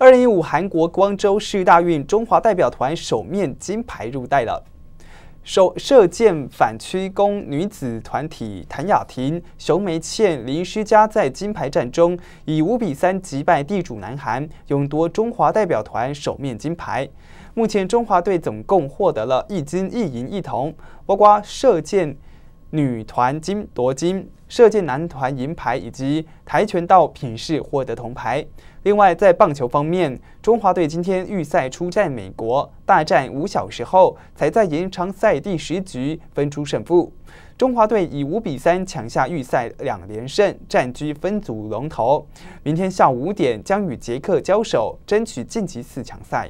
二零一五韩国光州市大运，中华代表团首面金牌入袋了。首射箭反曲弓女子团体谭雅婷、熊梅倩、林诗佳在金牌战中以五比三击败地主南韩，勇夺中华代表团首面金牌。目前中华队总共获得了一金一银一铜，包括射箭。女团金夺金，射箭男团银牌，以及跆拳道品势获得铜牌。另外，在棒球方面，中华队今天预赛出战美国，大战五小时后，才在延长赛第十局分出胜负。中华队以五比三抢下预赛两连胜，占据分组龙头。明天下午五点将与捷克交手，争取晋级四强赛。